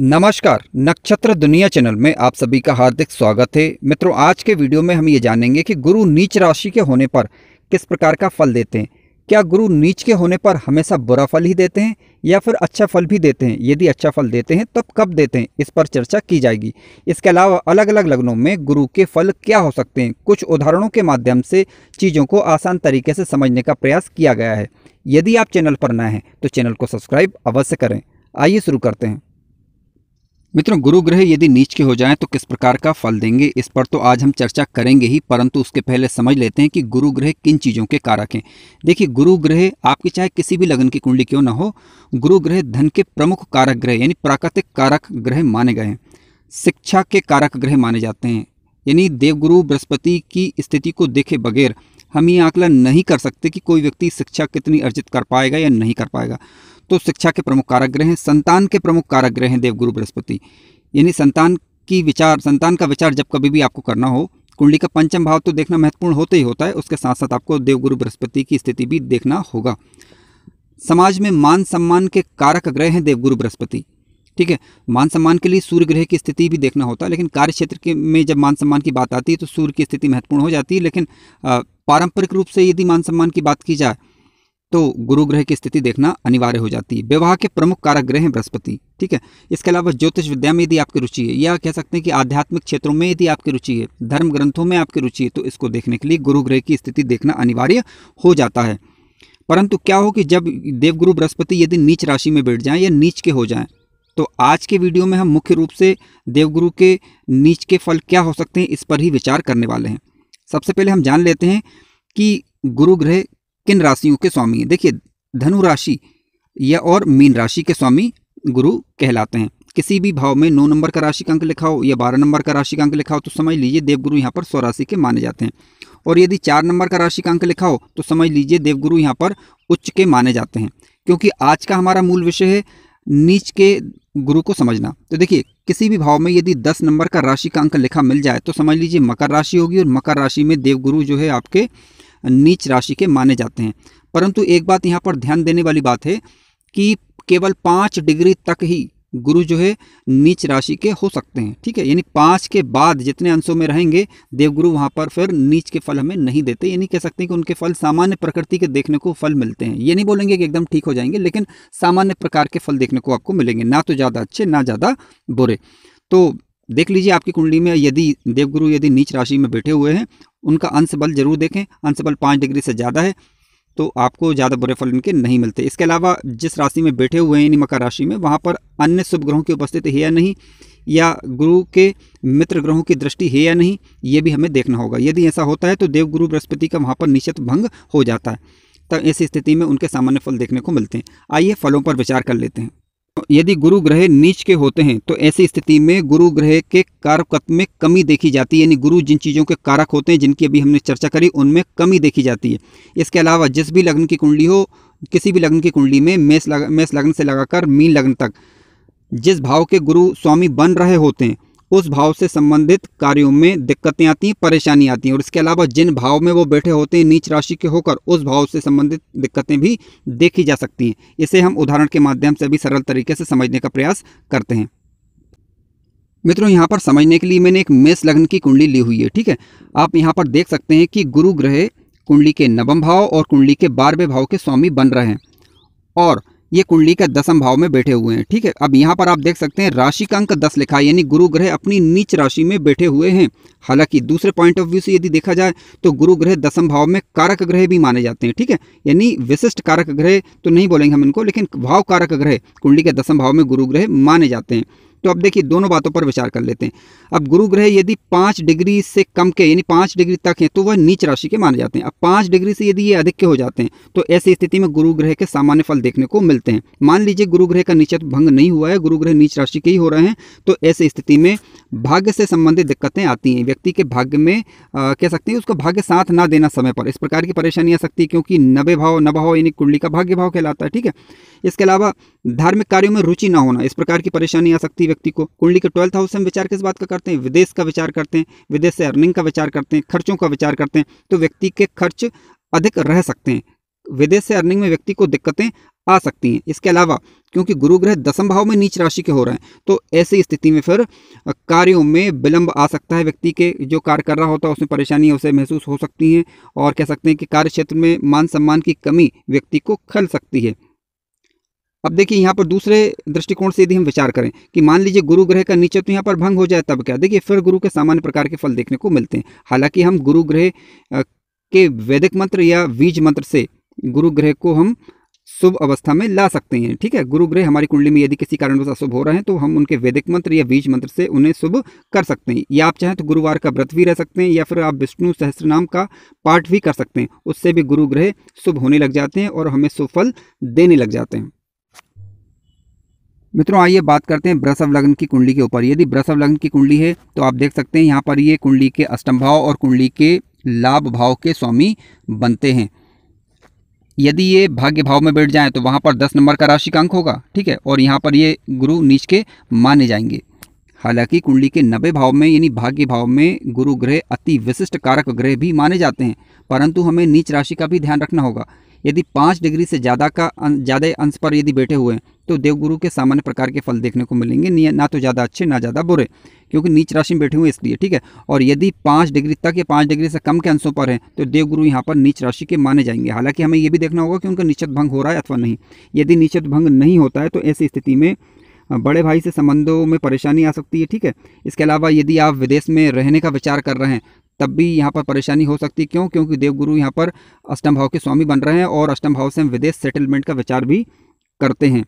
नमस्कार नक्षत्र दुनिया चैनल में आप सभी का हार्दिक स्वागत है मित्रों आज के वीडियो में हम ये जानेंगे कि गुरु नीच राशि के होने पर किस प्रकार का फल देते हैं क्या गुरु नीच के होने पर हमेशा बुरा फल ही देते हैं या फिर अच्छा फल भी देते हैं यदि अच्छा फल देते हैं तब कब देते हैं इस पर चर्चा की जाएगी इसके अलावा अलग अलग लग्नों में गुरु के फल क्या हो सकते हैं कुछ उदाहरणों के माध्यम से चीज़ों को आसान तरीके से समझने का प्रयास किया गया है यदि आप चैनल पर नए हैं तो चैनल को सब्सक्राइब अवश्य करें आइए शुरू करते हैं मित्रों गुरु ग्रह यदि नीच के हो जाएं तो किस प्रकार का फल देंगे इस पर तो आज हम चर्चा करेंगे ही परंतु उसके पहले समझ लेते हैं कि गुरु ग्रह किन चीज़ों के कारक हैं देखिए गुरु ग्रह आपकी चाहे किसी भी लगन की कुंडली क्यों ना हो गुरु ग्रह धन के प्रमुख कारक ग्रह यानी प्राकृतिक कारक ग्रह माने गए हैं शिक्षा के कारक ग्रह माने जाते हैं यानी देवगुरु बृहस्पति की स्थिति को देखे बगैर हम ये आकलन नहीं कर सकते कि कोई व्यक्ति शिक्षा कितनी अर्जित कर पाएगा या नहीं कर पाएगा तो शिक्षा के प्रमुख कारक ग्रह हैं संतान के प्रमुख कारक ग्रह हैं देवगुरु बृहस्पति यानी संतान की विचार संतान का विचार जब कभी भी आपको करना हो कुंडली का पंचम भाव तो देखना महत्वपूर्ण होता ही होता है उसके साथ साथ आपको देवगुरु बृहस्पति की स्थिति भी देखना होगा समाज में मान सम्मान के कारक ग्रह हैं देवगुरु बृहस्पति ठीक है मान सम्मान के लिए सूर्य ग्रह की स्थिति भी देखना होता है लेकिन कार्य क्षेत्र के में जब मान सम्मान की बात आती है तो सूर्य की स्थिति महत्वपूर्ण हो जाती है लेकिन पारंपरिक रूप से यदि मान सम्मान की बात की जाए तो गुरु ग्रह की स्थिति देखना अनिवार्य हो जाती है विवाह के प्रमुख कारक ग्रह हैं बृहस्पति ठीक है इसके अलावा ज्योतिष विद्या में यदि आपकी रुचि है या कह सकते हैं कि आध्यात्मिक क्षेत्रों में यदि आपकी रुचि है धर्म ग्रंथों में आपकी रुचि है तो इसको देखने के लिए गुरु ग्रह की स्थिति देखना अनिवार्य हो जाता है परंतु क्या हो कि जब देवगुरु बृहस्पति यदि नीच राशि में बैठ जाएं या नीच के हो जाएं तो आज के वीडियो में हम मुख्य रूप से देवगुरु के नीच के फल क्या हो सकते हैं इस पर ही विचार करने वाले हैं सबसे पहले हम जान लेते हैं कि गुरु ग्रह किन राशियों के स्वामी हैं देखिए धनु राशि या और मीन राशि के स्वामी गुरु कहलाते हैं किसी भी भाव में नौ नंबर का राशि का अंक लिखा हो या बारह नंबर का राशि का अंक लिखा हो तो समझ लीजिए देवगुरु यहाँ पर स्वराशि के माने जाते हैं और यदि चार नंबर का राशि का अंक लिखा हो तो समझ लीजिए देवगुरु यहाँ पर उच्च के माने जाते हैं क्योंकि आज का हमारा मूल विषय है नीच के गुरु को समझना तो देखिए किसी भी भाव में यदि दस नंबर का राशि का अंक लिखा मिल जाए तो समझ लीजिए मकर राशि होगी और मकर राशि में देवगुरु जो है आपके नीच राशि के माने जाते हैं परंतु एक बात यहाँ पर ध्यान देने वाली बात है कि केवल पाँच डिग्री तक ही गुरु जो है नीच राशि के हो सकते हैं ठीक है यानी पाँच के बाद जितने अंशों में रहेंगे देवगुरु वहाँ पर फिर नीच के फल हमें नहीं देते यानी कह सकते हैं कि उनके फल सामान्य प्रकृति के देखने को फल मिलते हैं ये नहीं बोलेंगे कि एकदम ठीक हो जाएंगे लेकिन सामान्य प्रकार के फल देखने को आपको मिलेंगे ना तो ज़्यादा अच्छे ना ज़्यादा बुरे तो देख लीजिए आपकी कुंडली में यदि देवगुरु यदि नीच राशि में बैठे हुए हैं उनका अंश बल जरूर देखें अंश बल पाँच डिग्री से ज़्यादा है तो आपको ज़्यादा बुरे फल इनके नहीं मिलते इसके अलावा जिस राशि में बैठे हुए हैं यानी मकर राशि में वहाँ पर अन्य शुभ ग्रहों की उपस्थिति है या नहीं या गुरु के मित्र ग्रहों की दृष्टि है या नहीं ये भी हमें देखना होगा यदि ऐसा होता है तो देवगुरु बृहस्पति का वहाँ पर निश्चित भंग हो जाता है तब ऐसी स्थिति में उनके सामान्य फल देखने को मिलते हैं आइए फलों पर विचार कर लेते हैं यदि गुरु ग्रह नीच के होते हैं तो ऐसी स्थिति में गुरु ग्रह के कारकत्व में कमी देखी जाती है यानी गुरु जिन चीज़ों के कारक होते हैं जिनकी अभी हमने चर्चा करी उनमें कमी देखी जाती है इसके अलावा जिस भी लग्न की कुंडली हो किसी भी लग्न की कुंडली में मेष लग, मेष लग्न से लगाकर मीन लग्न तक जिस भाव के गुरु स्वामी बन रहे होते हैं उस भाव से संबंधित कार्यों में दिक्कतें आती हैं परेशानी आती हैं और इसके अलावा जिन भाव में वो बैठे होते हैं नीच राशि के होकर उस भाव से संबंधित दिक्कतें भी देखी जा सकती हैं इसे हम उदाहरण के माध्यम से भी सरल तरीके से समझने का प्रयास करते हैं मित्रों यहाँ पर समझने के लिए मैंने एक मेष लग्न की कुंडली ली हुई है ठीक है आप यहाँ पर देख सकते हैं कि गुरु ग्रह कुंडली के नवम भाव और कुंडली के बारहवें भाव के स्वामी बन रहे हैं और ये कुंडली के दसम भाव में बैठे हुए हैं ठीक है अब यहाँ पर आप देख सकते हैं राशि का अंक दस लिखा है यानी गुरु ग्रह अपनी नीच राशि में बैठे हुए हैं हालांकि दूसरे पॉइंट ऑफ व्यू से यदि देखा जाए तो गुरु ग्रह दसम भाव में कारक ग्रह भी माने जाते हैं ठीक है यानी विशिष्ट कारक ग्रह तो नहीं बोलेंगे हम इनको लेकिन भाव कारक ग्रह कुंडली के दसम भाव में गुरु ग्रह माने जाते हैं तो अब देखिए दोनों बातों पर विचार कर लेते हैं अब गुरु ग्रह यदि पाँच डिग्री से कम के यानी पाँच डिग्री तक हैं तो वह नीच राशि के माने जाते हैं अब पाँच डिग्री से यदि ये अधिक के हो जाते हैं तो ऐसी स्थिति में गुरु ग्रह के सामान्य फल देखने को मिलते हैं मान लीजिए गुरु ग्रह का नीचत भंग नहीं हुआ है गुरु ग्रह नीच राशि के ही हो रहे हैं तो ऐसी स्थिति में भाग्य से संबंधित दिक्कतें आती हैं व्यक्ति के भाग्य में कह सकते हैं उसका भाग्य साथ ना देना समय पर इस प्रकार की परेशानी आ सकती है क्योंकि नबे भाव नभाव यानी कुंडली का भाग्य भाव कहलाता है ठीक है इसके अलावा धार्मिक कार्यों में रुचि ना होना इस प्रकार की परेशानी आ सकती है व्यक्ति को कुंडली के ट्वेल्थ हाउस हम विचार किस बात का करते हैं विदेश का विचार करते हैं विदेश से अर्निंग का विचार करते हैं खर्चों का विचार करते हैं तो व्यक्ति के खर्च अधिक रह सकते हैं विदेश से अर्निंग में व्यक्ति को दिक्कतें आ सकती हैं इसके अलावा क्योंकि गुरु ग्रह दसम भाव में नीच राशि के हो रहे हैं तो ऐसी स्थिति में फिर कार्यों में विलंब आ सकता है व्यक्ति के जो कार्य कर रहा होता है उसमें परेशानी उसे महसूस हो सकती हैं और कह सकते हैं कि कार्य क्षेत्र में मान सम्मान की कमी व्यक्ति को खल सकती है अब देखिए यहाँ पर दूसरे दृष्टिकोण से यदि हम विचार करें कि मान लीजिए गुरु ग्रह का नीचे तो यहाँ पर भंग हो जाए तब क्या देखिए फिर गुरु के सामान्य प्रकार के फल देखने को मिलते हैं हालांकि हम गुरु ग्रह के वैदिक मंत्र या बीज मंत्र से गुरु ग्रह को हम शुभ अवस्था में ला सकते हैं ठीक है गुरु ग्रह हमारी कुंडली में यदि किसी कारणवश अशुभ हो रहे हैं तो हम उनके वैदिक मंत्र या बीज मंत्र से उन्हें शुभ कर सकते हैं या आप चाहें तो गुरुवार का व्रत भी रह सकते हैं या फिर आप विष्णु सहस्र नाम का पाठ भी कर सकते हैं उससे भी गुरु ग्रह शुभ होने लग जाते हैं और हमें सुफल देने लग जाते हैं मित्रों आइए बात करते हैं वृषभ लग्न की कुंडली के ऊपर यदि वृषभ लग्न की कुंडली है तो आप देख सकते हैं यहाँ पर ये कुंडली के अष्टम भाव और कुंडली के लाभ भाव के स्वामी बनते हैं यदि ये भाग्य भाव में बैठ जाएं तो वहाँ पर दस नंबर का राशि का अंक होगा ठीक है और यहाँ पर ये गुरु नीच के माने जाएंगे हालांकि कुंडली के नब्बे भाव में यानी भाग्य भाव में गुरु ग्रह अति विशिष्ट कारक ग्रह भी माने जाते हैं परंतु हमें नीच राशि का भी ध्यान रखना होगा यदि पाँच डिग्री से ज़्यादा का अं, ज़्यादा अंश पर यदि बैठे हुए हैं तो देवगुरु के सामान्य प्रकार के फल देखने को मिलेंगे ना तो ज़्यादा अच्छे ना ज़्यादा बुरे क्योंकि नीच राशि में बैठे हुए इसलिए ठीक है और यदि पाँच डिग्री तक या पाँच डिग्री से कम के अंशों पर हैं तो देवगुरु यहाँ पर नीच राशि के माने जाएंगे हालांकि हमें ये भी देखना होगा कि उनका निश्चित भंग हो रहा है अथवा नहीं यदि निश्चित भंग नहीं होता है तो ऐसी स्थिति में बड़े भाई से संबंधों में परेशानी आ सकती है ठीक है इसके अलावा यदि आप विदेश में रहने का विचार कर रहे हैं तब भी यहाँ पर परेशानी हो सकती है क्यों क्योंकि देवगुरु यहाँ पर अष्टम भाव के स्वामी बन रहे हैं और अष्टम भाव से हम विदेश सेटलमेंट का विचार भी करते हैं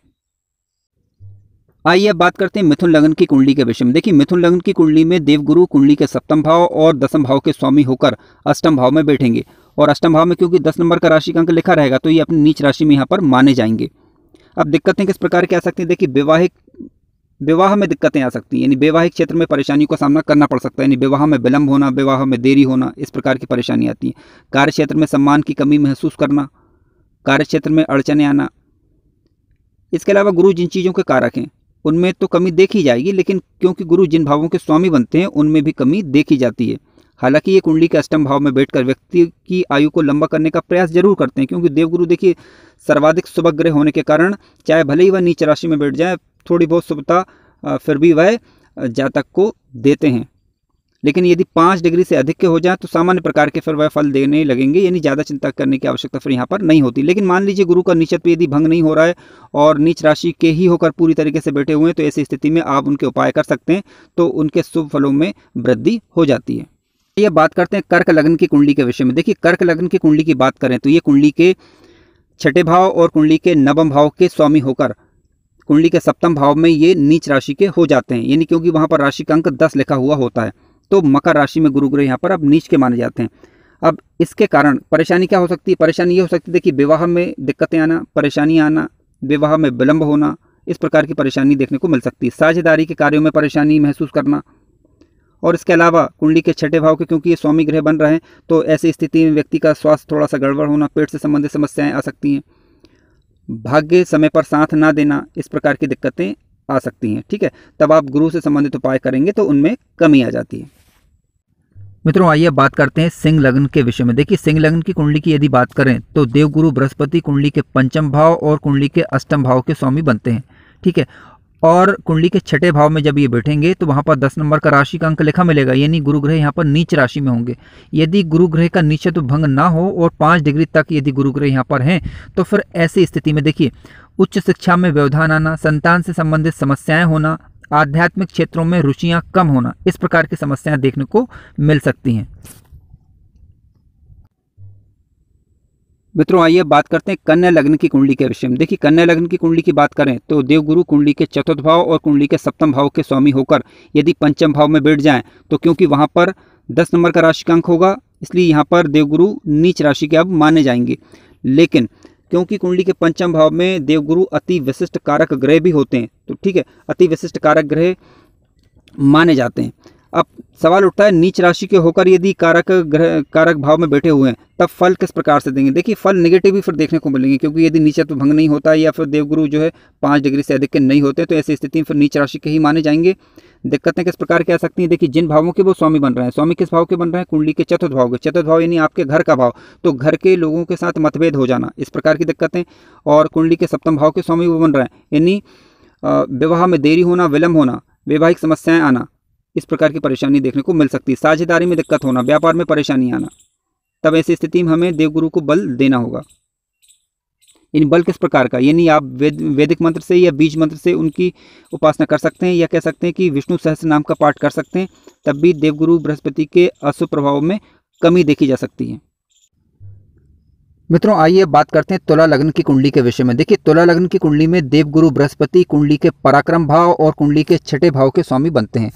आइए अब बात करते हैं मिथुन लगन की कुंडली के विषय में देखिए मिथुन लगन की कुंडली में देवगुरु कुंडली के सप्तम भाव और दसम भाव के स्वामी होकर अष्टम भाव में बैठेंगे और अष्टम भाव में क्योंकि दस नंबर का राशि का अंक लिखा रहेगा तो ये अपनी नीच राशि में यहाँ पर माने जाएंगे अब दिक्कतें किस प्रकार की आ सकती हैं देखिए वैवाहिक विवाह में दिक्कतें आ सकती हैं यानी वैवाहिक क्षेत्र में परेशानियों का सामना करना पड़ सकता है यानी विवाह में विलंब होना विवाह में देरी होना इस प्रकार की परेशानी आती है कार्य क्षेत्र में सम्मान की कमी महसूस करना कार्य क्षेत्र में अड़चने आना इसके अलावा गुरु जिन चीज़ों के कारक हैं उनमें तो कमी देखी जाएगी लेकिन क्योंकि गुरु जिन भावों के स्वामी बनते हैं उनमें भी कमी देखी जाती है हालांकि ये कुंडली के अष्टम भाव में बैठकर व्यक्ति की आयु को लंबा करने का प्रयास जरूर करते हैं क्योंकि देवगुरु देखिए सर्वाधिक शुभग्रह होने के कारण चाहे भले ही वह नीच राशि में बैठ जाए थोड़ी बहुत शुभता फिर भी वह जातक को देते हैं लेकिन यदि पाँच डिग्री से अधिक के हो जाए तो सामान्य प्रकार के फिर वह फल देने लगेंगे यानी ज़्यादा चिंता करने की आवश्यकता फिर यहाँ पर नहीं होती लेकिन मान लीजिए गुरु का नीचत्व यदि भंग नहीं हो रहा है और नीच राशि के ही होकर पूरी तरीके से बैठे हुए हैं तो ऐसी स्थिति में आप उनके उपाय कर सकते हैं तो उनके शुभ फलों में वृद्धि हो जाती है ये बात करते हैं कर्क लग्न की कुंडली के विषय में देखिए कर्क लग्न की कुंडली की बात करें तो ये कुंडली के छठे भाव और कुंडली के नवम भाव के स्वामी होकर कुंडली के सप्तम भाव में ये नीच राशि के हो जाते हैं यानी क्योंकि वहाँ पर राशि का अंक दस लिखा हुआ होता है तो मकर राशि में गुरु ग्रह यहाँ पर अब नीच के माने जाते हैं अब इसके कारण परेशानी क्या हो सकती है परेशानी ये हो सकती है देखिए विवाह में दिक्कतें आना परेशानी आना विवाह में विलंब होना इस प्रकार की परेशानी देखने को मिल सकती है साझेदारी के कार्यों में परेशानी महसूस करना और इसके अलावा कुंडली के छठे भाव के क्योंकि ये स्वामी ग्रह बन रहे हैं तो ऐसी स्थिति में व्यक्ति का स्वास्थ्य थोड़ा सा गड़बड़ होना पेट से संबंधित समस्याएं आ सकती हैं भाग्य समय पर साथ ना देना इस प्रकार की दिक्कतें आ सकती हैं ठीक है तब आप गुरु से संबंधित उपाय करेंगे तो उनमें कमी आ जाती है मित्रों आइए बात करते हैं सिंह लग्न के विषय में देखिए सिंह लग्न की कुंडली की यदि बात करें तो देवगुरु बृहस्पति कुंडली के पंचम भाव और कुंडली के अष्टम भाव के स्वामी बनते हैं ठीक है और कुंडली के छठे भाव में जब ये बैठेंगे तो वहाँ पर दस नंबर का राशि का अंक लिखा मिलेगा यानी गुरु ग्रह यहाँ पर नीच राशि में होंगे यदि गुरु ग्रह का तो भंग ना हो और पाँच डिग्री तक यदि गुरु ग्रह यहाँ पर हैं तो फिर ऐसी स्थिति में देखिए उच्च शिक्षा में व्यवधान आना संतान से संबंधित समस्याएं होना आध्यात्मिक क्षेत्रों में रुचियां कम होना इस प्रकार की समस्याएं देखने को मिल सकती हैं मित्रों आइए बात करते हैं कन्या लग्न की कुंडली के विषय में देखिए कन्या लग्न की कुंडली की बात करें तो देवगुरु कुंडली के चतुर्थ भाव और कुंडली के सप्तम भाव के स्वामी होकर यदि पंचम भाव में बैठ जाएं तो क्योंकि वहां पर दस नंबर का राशि अंक होगा इसलिए यहाँ पर देवगुरु नीच राशि के अब माने जाएंगे लेकिन क्योंकि कुंडली के पंचम भाव में देवगुरु अति विशिष्ट कारक ग्रह भी होते हैं तो ठीक है अति विशिष्ट कारक ग्रह माने जाते हैं अब सवाल उठता है नीच राशि के होकर यदि कारक ग्रह कारक भाव में बैठे हुए हैं तब फल किस प्रकार से देंगे देखिए फल निगेटिव ही फिर देखने को मिलेंगे क्योंकि यदि नीचत्व भंग नहीं होता है या फिर देवगुरु जो है पाँच डिग्री से अधिक के नहीं होते तो ऐसी स्थिति में फिर नीच राशि के ही माने जाएंगे दिक्कतें किस प्रकार की आ सकती हैं देखिए जिन भावों के वो स्वामी बन रहे हैं स्वामी किस भाव के बन रहे हैं कुंडली के चतुर्थ भाव के चतुर्थ भाव यानी आपके घर का भाव तो घर के लोगों के साथ मतभेद हो जाना इस प्रकार की दिक्कतें और कुंडली के सप्तम भाव के स्वामी वो बन रहे हैं यानी विवाह में देरी होना विलंब होना वैवाहिक समस्याएं आना इस प्रकार की परेशानी देखने को मिल सकती है साझेदारी में दिक्कत होना व्यापार में परेशानी आना तब ऐसी स्थिति में हमें देवगुरु को बल देना होगा इन बल किस प्रकार का यानी आप वेद वैदिक मंत्र से या बीज मंत्र से उनकी उपासना कर सकते हैं या कह सकते हैं कि विष्णु सहस्र नाम का पाठ कर सकते हैं तब भी देवगुरु बृहस्पति के अशुभ प्रभाव में कमी देखी जा सकती है मित्रों आइए बात करते हैं तुला लग्न की कुंडली के विषय में देखिए तुला लग्न की कुंडली में देवगुरु बृहस्पति कुंडली के पराक्रम भाव और कुंडली के छठे भाव के स्वामी बनते हैं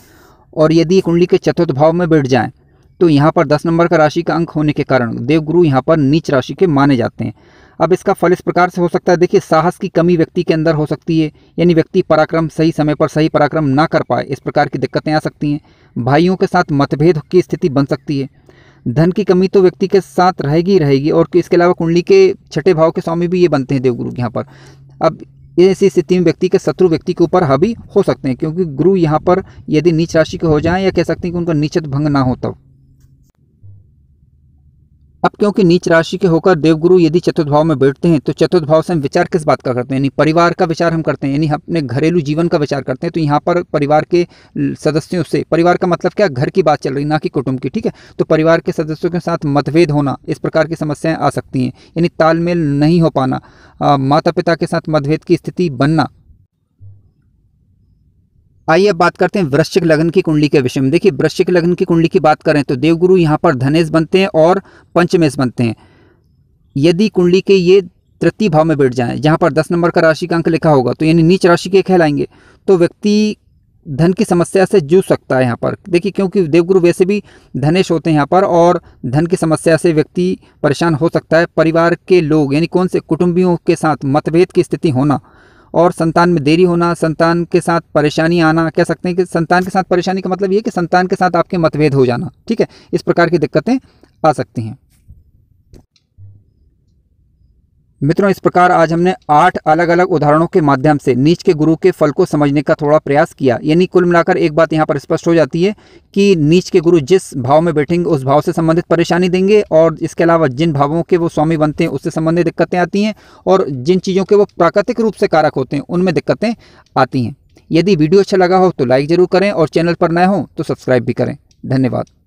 और यदि कुंडली के चतुर्थ भाव में बैठ जाएं तो यहाँ पर दस नंबर का राशि का अंक होने के कारण देवगुरु यहाँ पर नीच राशि के माने जाते हैं अब इसका फल इस प्रकार से हो सकता है देखिए साहस की कमी व्यक्ति के अंदर हो सकती है यानी व्यक्ति पराक्रम सही समय पर सही पराक्रम ना कर पाए इस प्रकार की दिक्कतें आ सकती हैं भाइयों के साथ मतभेद की स्थिति बन सकती है धन की कमी तो व्यक्ति के साथ रहेगी रहेगी और इसके अलावा कुंडली के छठे भाव के स्वामी भी ये बनते हैं देवगुरु यहाँ पर अब ऐसी स्थिति में व्यक्ति के शत्रु व्यक्ति के ऊपर हावी हो सकते हैं क्योंकि गुरु यहाँ पर यदि नीच राशि के हो जाएं या कह सकते हैं कि उनका नीचत भंग ना हो तब अब क्योंकि नीच राशि के होकर देवगुरु यदि चतुर्भाव में बैठते हैं तो चतुर्भाव से हम विचार किस बात का करते हैं यानी परिवार का विचार हम करते हैं यानी अपने घरेलू जीवन का विचार करते हैं तो यहाँ पर परिवार के सदस्यों से परिवार का मतलब क्या घर की बात चल रही ना कि कुटुंब की ठीक है तो परिवार के सदस्यों के साथ मतभेद होना इस प्रकार की समस्याएँ आ सकती हैं यानी तालमेल नहीं हो पाना माता पिता के साथ मतभेद की स्थिति बनना आइए अब बात करते हैं वृश्चिक लग्न की कुंडली के विषय में देखिए वृश्चिक लगन की कुंडली की बात करें तो देवगुरु यहाँ पर धनेश बनते हैं और पंचमेश बनते हैं यदि कुंडली के ये तृतीय भाव में बैठ जाएं जहाँ पर दस नंबर का राशि का अंक लिखा होगा तो यानी नीच राशि के कहलाएंगे तो व्यक्ति धन की समस्या से जूझ सकता है यहाँ पर देखिए क्योंकि देवगुरु वैसे भी धनेश होते हैं यहाँ पर और धन की समस्या से व्यक्ति परेशान हो सकता है परिवार के लोग यानी कौन से कुटुंबियों के साथ मतभेद की स्थिति होना और संतान में देरी होना संतान के साथ परेशानी आना कह सकते हैं कि संतान के साथ परेशानी का मतलब ये कि संतान के साथ आपके मतभेद हो जाना ठीक है इस प्रकार की दिक्कतें आ सकती हैं मित्रों इस प्रकार आज हमने आठ अलग अलग उदाहरणों के माध्यम से नीच के गुरु के फल को समझने का थोड़ा प्रयास किया यानी कुल मिलाकर एक बात यहाँ पर स्पष्ट हो जाती है कि नीच के गुरु जिस भाव में बैठेंगे उस भाव से संबंधित परेशानी देंगे और इसके अलावा जिन भावों के वो स्वामी बनते हैं उससे संबंधित दिक्कतें आती हैं और जिन चीज़ों के वो प्राकृतिक रूप से कारक होते हैं उनमें दिक्कतें आती हैं यदि वीडियो अच्छा लगा हो तो लाइक ज़रूर करें और चैनल पर नए हों तो सब्सक्राइब भी करें धन्यवाद